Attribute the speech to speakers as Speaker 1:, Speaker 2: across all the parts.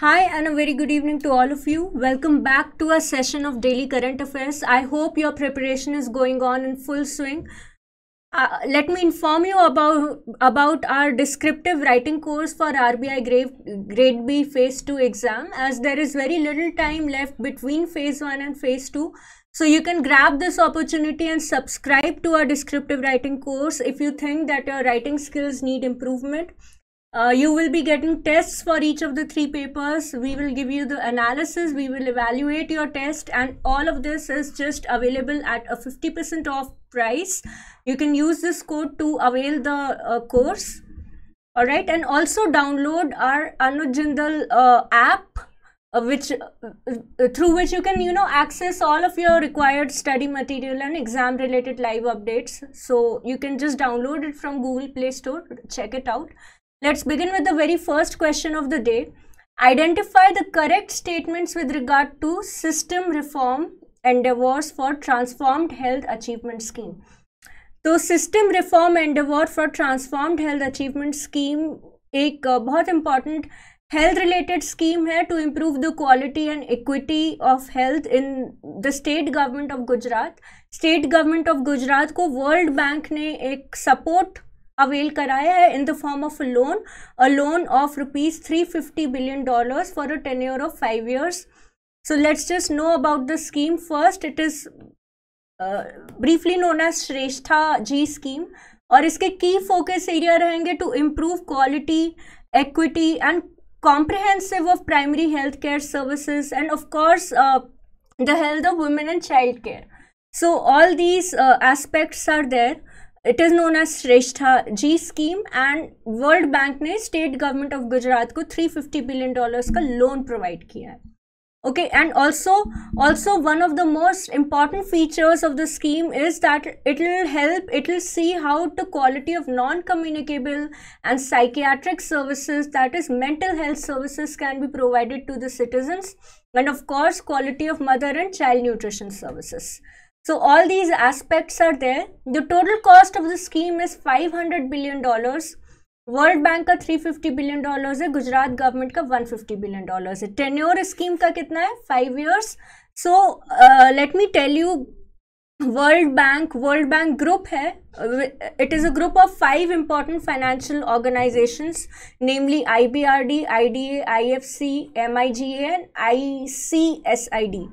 Speaker 1: Hi and a very good evening to all of you. Welcome back to a session of Daily Current Affairs. I hope your preparation is going on in full swing. Uh, let me inform you about about our descriptive writing course for RBI grade, grade B phase 2 exam as there is very little time left between phase 1 and phase 2 so you can grab this opportunity and subscribe to our descriptive writing course if you think that your writing skills need improvement uh, you will be getting tests for each of the three papers. We will give you the analysis. We will evaluate your test. And all of this is just available at a 50% off price. You can use this code to avail the uh, course. All right. And also download our Anuj Jindal uh, app uh, which uh, uh, through which you can you know access all of your required study material and exam related live updates so you can just download it from google play store check it out Let's begin with the very first question of the day. Identify the correct statements with regard to system reform endeavors for transformed health achievement scheme. So system reform endeavor for transformed health achievement scheme एक uh, बहुत important health related scheme है to improve the quality and equity of health in the state government of Gujarat. State government of Gujarat को World Bank ने support avail karaya in the form of a loan a loan of rupees 350 billion dollars for a tenure of 5 years so let's just know about the scheme first it is uh, briefly known as shreshtha g scheme और इसके की focus area रहेंगे to improve quality, equity and comprehensive of primary health care services and of course uh, the health of women and child care so all these uh, aspects are there it is known as as G scheme, and World Bank has State Government of Gujarat Gujarat three fifty billion dollars loan dollars का okay and also also one of the most important features of the scheme is that it will help it will see how the quality of non-communicable and psychiatric services that is mental health services can be provided to the citizens and of course quality of mother and child nutrition services so all these aspects are there. The total cost of the scheme is $500 billion. World Bank का 350 billion dollars है, Gujarat government का 150 billion dollars है. Tenure scheme का कितना Five years. So uh, let me tell you, World Bank, World Bank group है. Uh, it is a group of five important financial organizations, namely IBRD, IDA, IFC, MIGA and ICSID.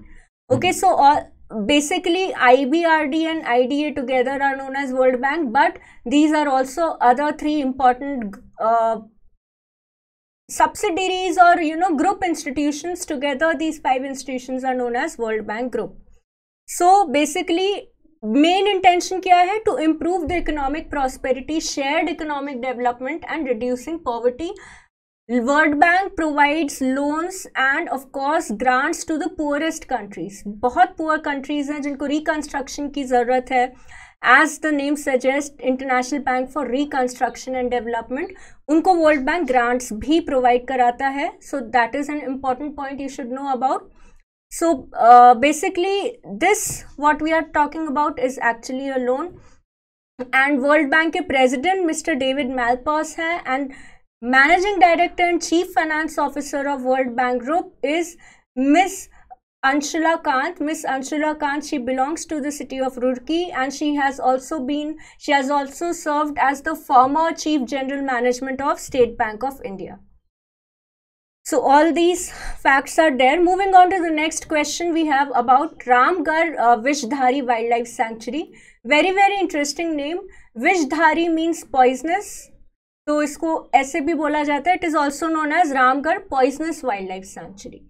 Speaker 1: Okay, hmm. so all basically IBRD and IDA together are known as World Bank, but these are also other three important uh, subsidiaries or you know group institutions together these five institutions are known as World Bank Group. So basically main intention क्या है to improve the economic prosperity shared economic development and reducing poverty world bank provides loans and of course grants to the poorest countries बहुत poor countries हैं जिनको reconstruction की ज़रूरत है as the name suggest international bank for reconstruction and development उनको world bank grants भी provide कराता है so that is an important point you should know about so basically this what we are talking about is actually a loan and world bank के president mister David Malpass हैं and Managing Director and Chief Finance Officer of World Bank Group is Ms. Anshula Kant, Ms. Anshula Kant, she belongs to the city of Roorkee and she has also been, she has also served as the former Chief General Management of State Bank of India. So all these facts are there. Moving on to the next question we have about Ramgarh uh, Vishdhari Wildlife Sanctuary. Very, very interesting name. Vishdhari means poisonous तो इसको ऐसे भी बोला जाता है it is also known as Ramgarh poisonous wild life sanctuary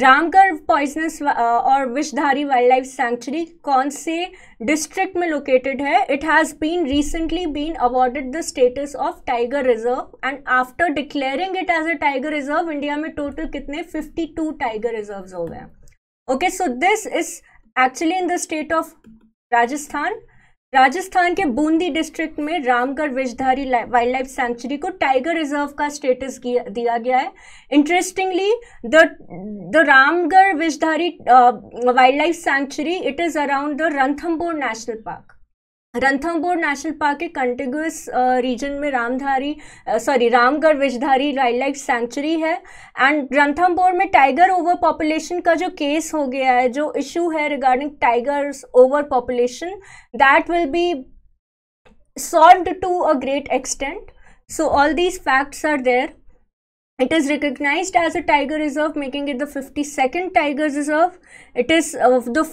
Speaker 1: Ramgarh poisonous और Vishdhari wild life century कौन से डिस्ट्रिक्ट में लोकेटेड है it has been recently been awarded the status of tiger reserve and after declaring it as a tiger reserve India में total कितने 52 tiger reserve हो गए okay so this is actually in the state of Rajasthan Rajasthan के Bundi district में Ramgarh Vishdhari wild life sanctuary को tiger reserve का status दिया गया है interestingly the the Ramgarh Vishdhari wild life sanctuary it is around the Ranthambore national park Ranthambore national park के कंटिगस रीजन में Ramdhari sorry Ramgarh Vishdhari wild life sanctuary है एंड रणथंबोर में टाइगर ओवर पॉपुलेशन का जो केस हो गया है जो इशू है regarding tigers over population that will be solve to a great extent so all these facts are there it is recognized as a tiger reserve making it the 52nd tiger reserve it is of the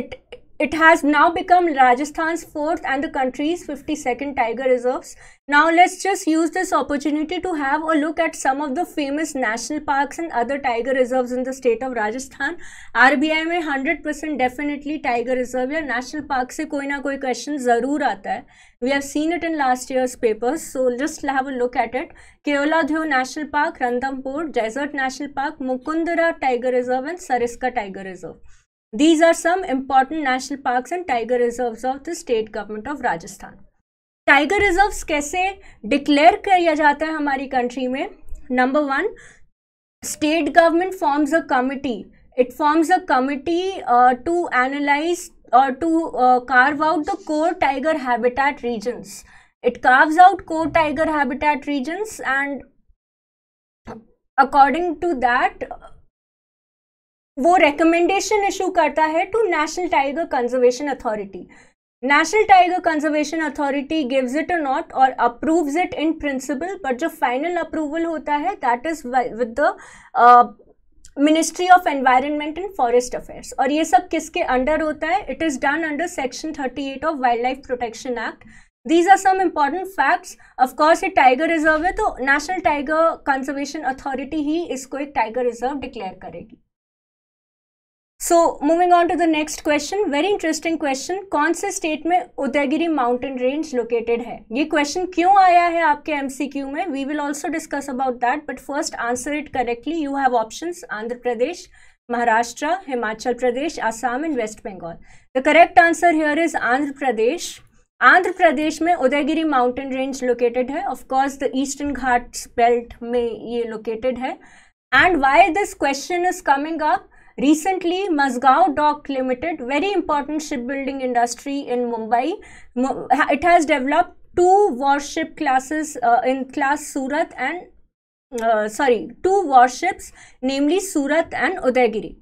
Speaker 1: it It has now become Rajasthan's fourth and the country's 52nd tiger reserves. Now let's just use this opportunity to have a look at some of the famous national parks and other tiger reserves in the state of Rajasthan. RBI में 100% definitely tiger reserve या national park se koi na koi question ज़रूर aata hai. We have seen it in last year's papers, so just have a look at it. Keoladhyo National Park, Randampur Desert National Park, Mukundara Tiger Reserve and Sariska Tiger Reserve. These are some important national parks and tiger reserves of the state government of Rajasthan. Tiger reserves कैसे declare किया जाता है हमारी country में state government forms a committee. It forms a committee uh, to committee to analyse carve out the core tiger habitat regions. It carves out core tiger habitat regions and according to that वो recommendation issue करता है to national tiger conservation authority national tiger conservation authority gives it a nod और approves it in principle but जो final approval होता है that is with the ministry of environment and forest affairs और ये सब किसके अंडर होता है it is done under section thirty eight of wild life protection act these are some important facts of course ये tiger reserve है तो national tiger conservation authority ही इसको एक टाइगर रिजर्व डिक्लेयर करेगी so moving on to the next question very interesting question कौन से state में उदयगिरी माउंटेन रेंज लोकेटेड है ये क्वेश्चन क्यों आया है आपके एम सी क्यू में we will also discuss about that but first answer it correctly you have option Andhra Pradesh Maharashtra Himachal Pradesh Assam and West Bengal the correct answer here is Andhra Pradesh Andhra Pradesh में उदयगिरी माउंटेन रेंज लोकेटेड है of course the eastern Ghat belt में ये located है and why this question is coming up Recently, Mazgaon Dock Limited, very important shipbuilding industry in Mumbai, it has developed two warship classes uh, in class Surat and uh, sorry, two warships, namely Surat and Udaygiri.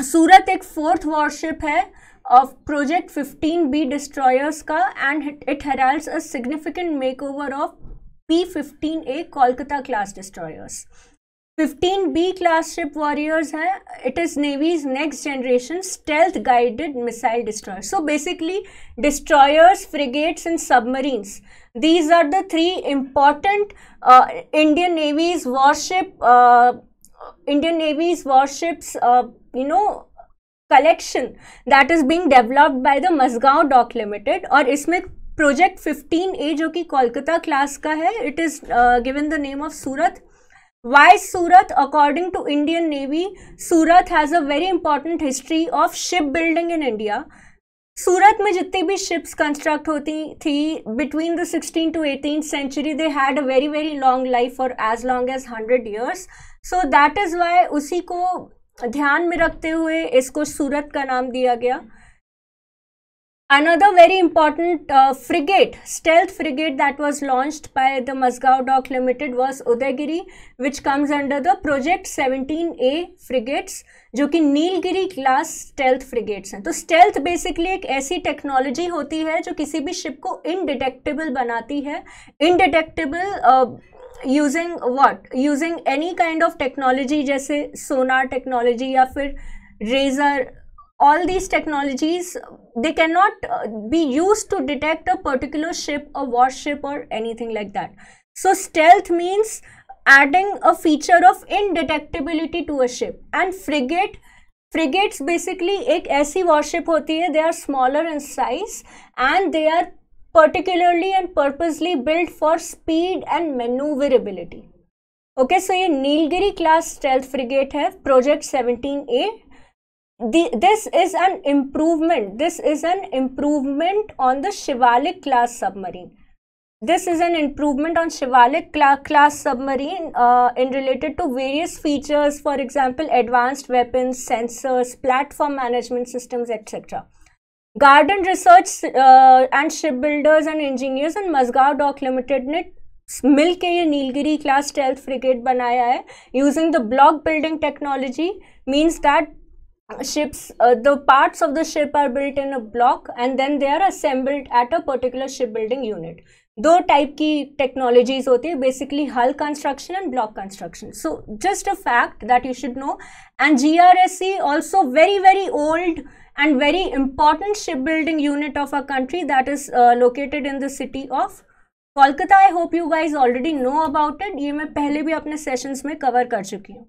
Speaker 1: Surat is fourth fourth warship of Project 15 15B destroyers and it it heralds a significant makeover of P-15A Kolkata class destroyers. Fifteen B class ship warriors हैं it is navy's next generation stealth guided missile destroyer so basically destroyers frigates and submarines these are the three important Indian navy's warship Indian navy's warships you know collection that is being developed by the Mazagon Dock Limited और इसमें project fifteen ए जो कि Kolkata class का है it is given the name of Surat Why Surat? According to Indian Navy, Surat has a very important history of shipbuilding in India. Surat में जितनी भी ships construct होती थी between the sixteen to eighteen century they had a very very long life for as long as hundred years so that is why उसी को ध्यान में रखते हुए इसको सूरत का नाम दिया गया Another very important uh, frigate, stealth frigate that was launched by the Mazgao Dock Limited was udaygiri which comes under the Project 17A frigates, जो कि नीलगिरी क्लास स्टेल्थ फ्रिगेट्स हैं तो स्टेल्थ बेसिकली एक ऐसी टेक्नोलॉजी होती है जो किसी भी शिप को इनडिटेक्टेबल बनाती है undetectable using what using any kind of technology जैसे सोनार टेक्नोलॉजी या फिर radar all these technologies they cannot uh, be used to detect a particular ship a warship or anything like that so stealth means adding a feature of indetectability to a ship and frigate frigates basically ek aisi warship hoti hai they are smaller in size and they are particularly and purposely built for speed and maneuverability okay so ye nilgiri class stealth frigate hai project 17a the, this is an improvement. This is an improvement on the Shivalik class submarine. This is an improvement on Shivalik cl class submarine uh, in related to various features, for example, advanced weapons, sensors, platform management systems, etc. Garden Research uh, and Shipbuilders and Engineers and Mazgaon Dock Limited net मिल के ये Nilgiri class stealth frigate banaya hai using the block building technology means that ships uh, the parts of the ship are built in a block and then they are assembled at a particular shipbuilding unit two type key technologies hoti basically hull construction and block construction so just a fact that you should know and grsc also very very old and very important shipbuilding unit of our country that is uh, located in the city of Kolkata I hope you guys already know about it ये मैं पहले भी अपने sessions में cover कर चुकी हूँ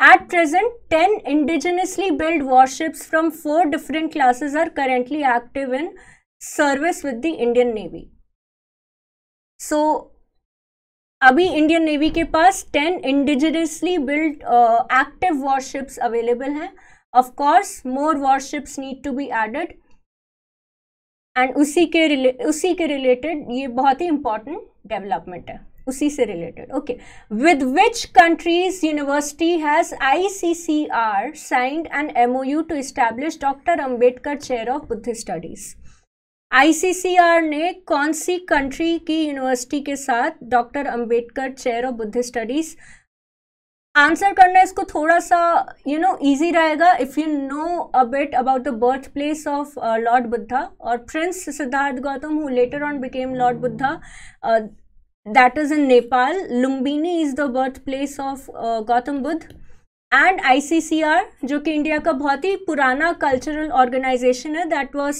Speaker 1: at present, 10 indigenously built warships from 4 different classes are currently active in service with the Indian Navy. So, abhi Indian Navy ke paas 10 indigenously built active warships available hain. Of course, more warships need to be added. And usi ke, related, ye bahut hi important development hai. उसी से related okay with which countries university has I C C R signed an M O U to establish doctor Ambedkar chair of Buddh studies ICCR ने कौन सी country की university के साथ doctor Ambedkar chair of Buddh studies answer करना इसको थोड़ा सा यू नो इजी रहेगा if you know about about the birth place of lord Buddha और prince Siddhartha Gautam who later on became lord Buddha that is in Nepal. Lumbini is the birthplace of uh, Gautam Buddha. And I C C R जो कि India का बहुत ही पुराना cultural organisation है that was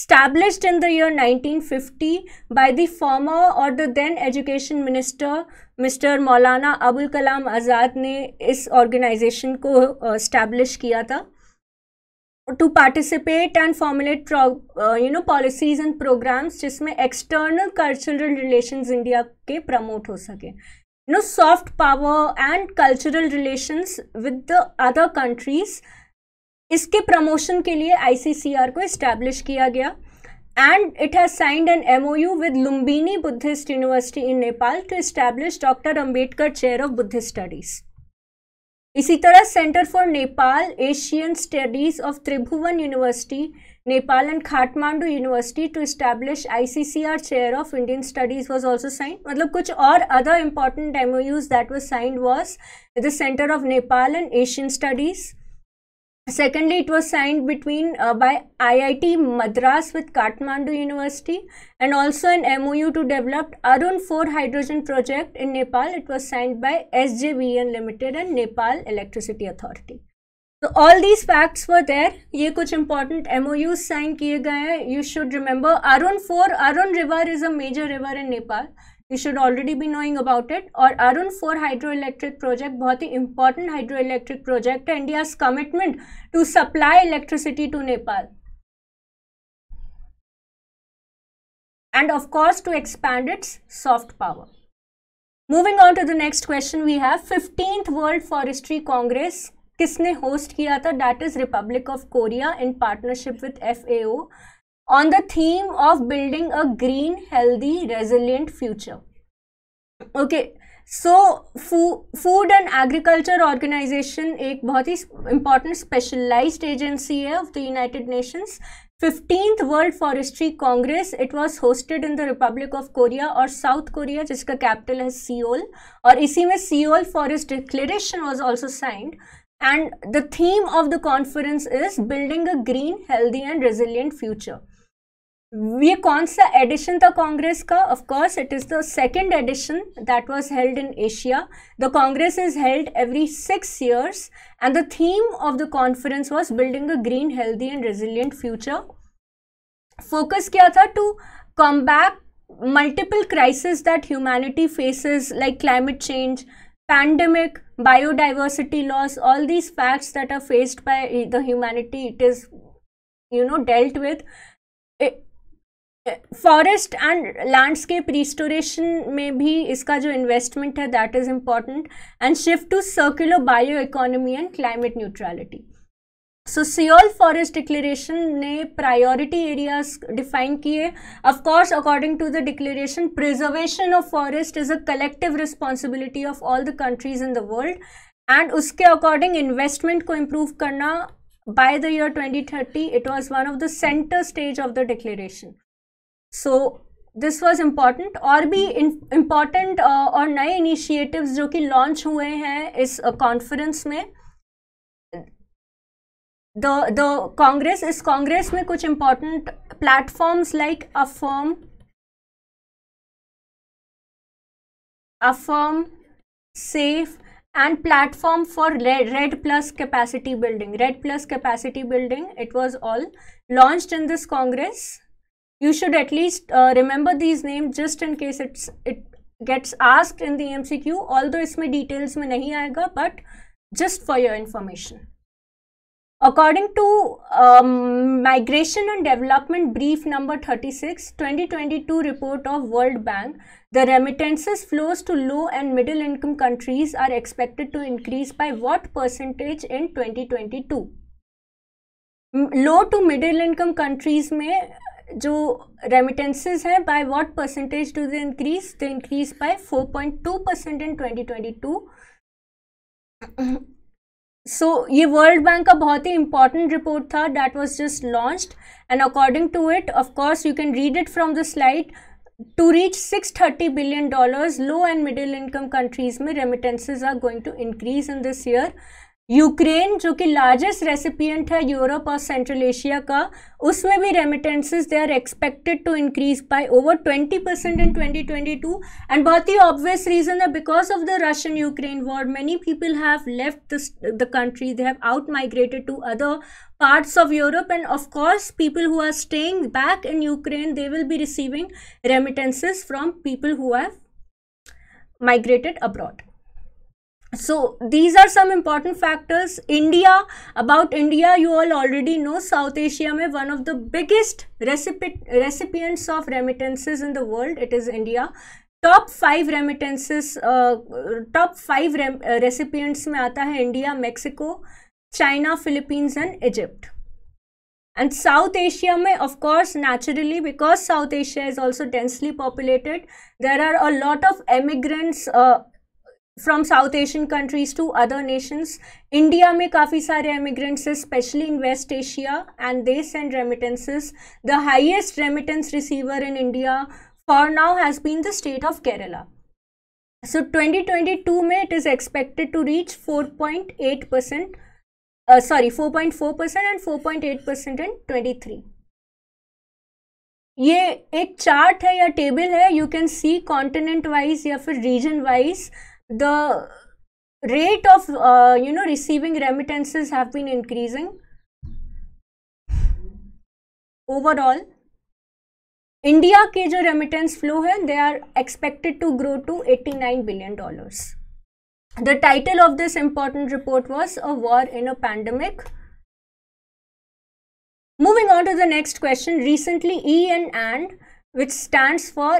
Speaker 1: established in the year nineteen fifty by the former और the then education minister mister Maulana Abul कलाम आज़ाद ने इस ऑर्गेनाइजेशन को स्टैब्लिश uh, किया था to participate and formulate pro, uh, you know policies and programs जिसमें external cultural relations India के promote हो सके you know soft power and cultural relations with the other countries इसके promotion के लिए ICCR को establish किया गया and it has signed an MOU with Lumbini Buddhist University in Nepal to establish Dr. Ambedkar Chair of Buddhist Studies. इसी तरह centre for Nepal Asian studies of Tribhuvan university Nepal and Kathmandu university to establish ICCR chair of Indian studies was also signed मतलब कुछ और other important MOUs that was signed was the centre of Nepal and Asian studies Secondly, it was signed between uh, by IIT Madras with Kathmandu University and also an MOU to develop Arun 4 hydrogen project in Nepal. It was signed by SJVN Limited and Nepal Electricity Authority. So all these facts were there. ये important MOUs signed, You should remember Arun 4. Arun River is a major river in Nepal you should already be knowing about it और Arun four hydroelectric project बहुत ही important hydroelectric project है India's commitment to supply electricity to Nepal and of course to expand its soft power. Moving on to the next question we have 15th World Forestry Congress किसने host किया था that is republic of Korea in partnership F on the theme of building a green healthy resilient future okay so food and agriculture organization ek bahut hi important specialized agency hai of the united nations 15th World Forestry Congress, it was hosted in the Republic of Korea or South Korea, which capital is Seoul. And in this Seoul Forest Declaration was also signed. And the theme of the conference is building a green, healthy and resilient future. ये कौन सा addition था congress का of course it is the second edition that was held in Asia the congress is held every six years and the theme of the conference was building a green healthy and resilient future focus क्या था to combat multiple crises that humanity faces like climate change pandemic biodiversity loss all these facts that are faced by the humanity it is you know dealt with forest and landscape restoration में भी इसका जो investment है that is important and shift to circular bio economy and climate neutrality so Seoul forest declaration ने priority areas define किए of course according to the declaration preservation of forest is a collective responsibility of all the countries in the world and उसके according investment को improve करना by the year twenty thirty it was one of the centre stage of the declaration so this was important और भी important uh, और नए initiative जो कि launch हुए हैं इस कॉन्फ्रेंस uh, में द कांग्रेस इस कांग्रेस में कुछ important platforms like affirm affirm safe and platform for red plus capacity building red plus capacity building it was all launch in this congress you should at least uh, remember these names just in case it's it gets asked in the MCQ although इसमें details में nahi आएगा but just for your information. According to um, Migration and Development Brief number 36, 2022 report of World Bank, the remittances flows to low and middle income countries are expected to increase by what percentage in 2022? Low to middle income countries may जो remittances हैं by what percentage do they increase they increase by 4.2 percent in 2022 so ये World Bank का बहुत ही important report था that was just launched and according to it of course you can read it from the slide to reach 630 billion dollars low and middle income countries में remittances are going to increase in this year Ukraine जो कि largest recipient है Europe और Central Asia का उसमें भी remittances they are expected to increase by over 20 percent in 2022 and बहुत ही ऑब्वियस रीजन है because of the Russian Ukraine war many people have left the country they have out migrated to other parts of Europe and of course people who are staying back in Ukraine they will be receiving remittances from people who have migrated abroad so these are some important factors india about india you all already know south asia may one of the biggest recipients of remittances in the world it is india top 5 remittances uh, top 5 uh, recipients mein aata hai india mexico china philippines and egypt and south asia may of course naturally because south asia is also densely populated there are a lot of emigrants uh, from South Asian countries to other nations India में काफ़ी सारे emigrants हैं specially in West Asia and they send remittances the highest remittance receiver in India for now has been the state of Kerala so 2022 में it is expected to reach 4.8 percent sorry 4.4 percent and 4.8 percent and 23 ये एक chart है या table है you can see continent wise या फिर region wise the rate of uh, you know receiving remittances have been increasing overall india ke jo remittance flow hai they are expected to grow to 89 billion dollars the title of this important report was a war in a pandemic moving on to the next question recently e and and which stands for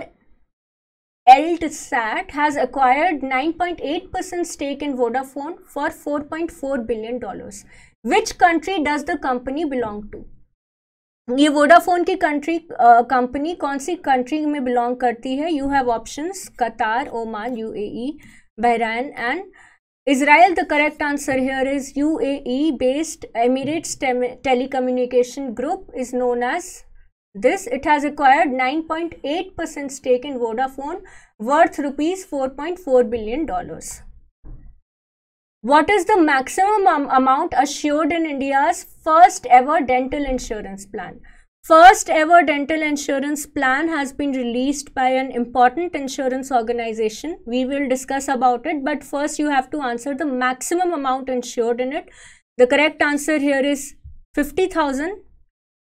Speaker 1: Eltsat has acquired 9.8% stake in Vodafone for $4.4 billion. Which country does the company belong to? ये Vodafone की country uh, company कौन सी country में belong करती You have options: Qatar, Oman, UAE, Bahrain, and Israel, the correct answer here is UAE based Emirates Telecommunication Group is known as this it has acquired 9.8% stake in Vodafone worth rupees 4.4 billion dollars. What is the maximum amount assured in India's first ever dental insurance plan? First ever dental insurance plan has been released by an important insurance organization. We will discuss about it, but first you have to answer the maximum amount insured in it. The correct answer here is 50,000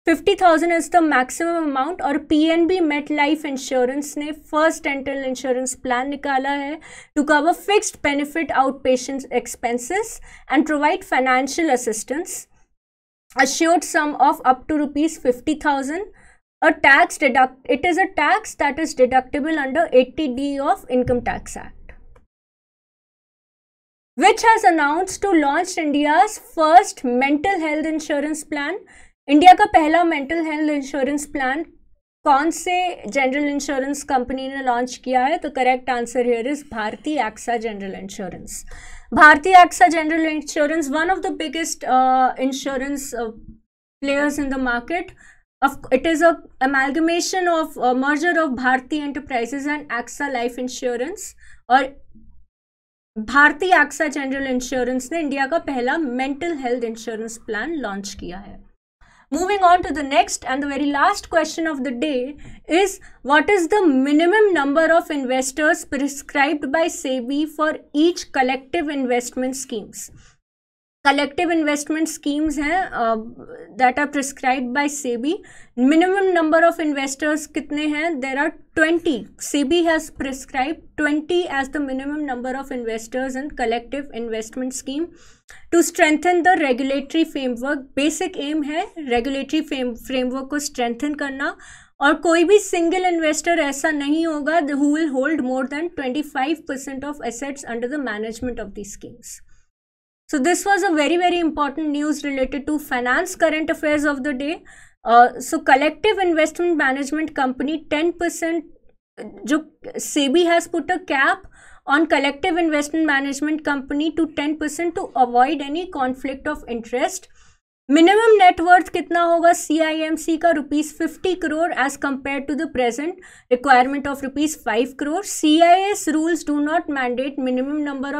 Speaker 1: 50,000 is the maximum amount Or PNB MetLife Insurance ने First Dental Insurance Plan निकाला है to cover fixed benefit outpatients expenses and provide financial assistance, assured sum of up to rupees 50,000, a tax deduct it is a tax that is deductible under 80D of Income Tax Act. Which has announced to launch India's first mental health insurance plan India का पहला mental health insurance plan कौन से general insurance company ने launch किया है तो correct answer here is Bharti AXA general insurance Bharti AXA general insurance one of the biggest insurance players in the market Of, it is a amalgamation of a uh, merger of Bharti Enterprises and AXA Life Insurance और Bharti AXA general insurance ने India का पहला mental health insurance plan launch किया है Moving on to the next and the very last question of the day is what is the minimum number of investors prescribed by SEBI for each collective investment schemes? Collective investment schemes हैं that are prescribe by SEBI minimum number of investors कितने हैं there are twenty SEBI has prescribe twenty as the minimum number of investors in collective investment scheme to strengthen the regulatory framework basic aim है regulatory framework को strengthen करना और कोई भी single investor ऐसा नहीं होगा who will hold more than twenty five percent of assets under the management of the schemes So this was a very, very important news related to finance current affairs of the day. Uh, so collective investment management company 10% जो SEBI has put a cap on collective investment management company to 10% to avoid any conflict of interest Minimum net कितना होगा सी आई M C का rupees fifty crore as compare to the present requirement of rupees five crore C I S rules do not mandate minimum number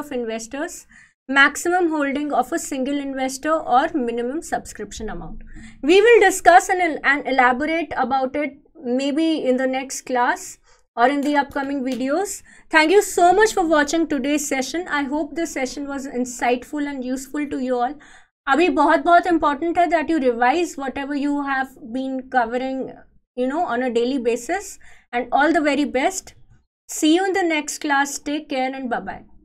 Speaker 1: maximum holding of a single investor or minimum subscription amount. We will discuss and, and elaborate about it maybe in the next class or in the upcoming videos. Thank you so much for watching today's session. I hope this session was insightful and useful to you all. अभी बहुत बहुत important है that you revise whatever you have been covering you know on a daily basis and all the very best. See you in the next class. Take care and bye bye.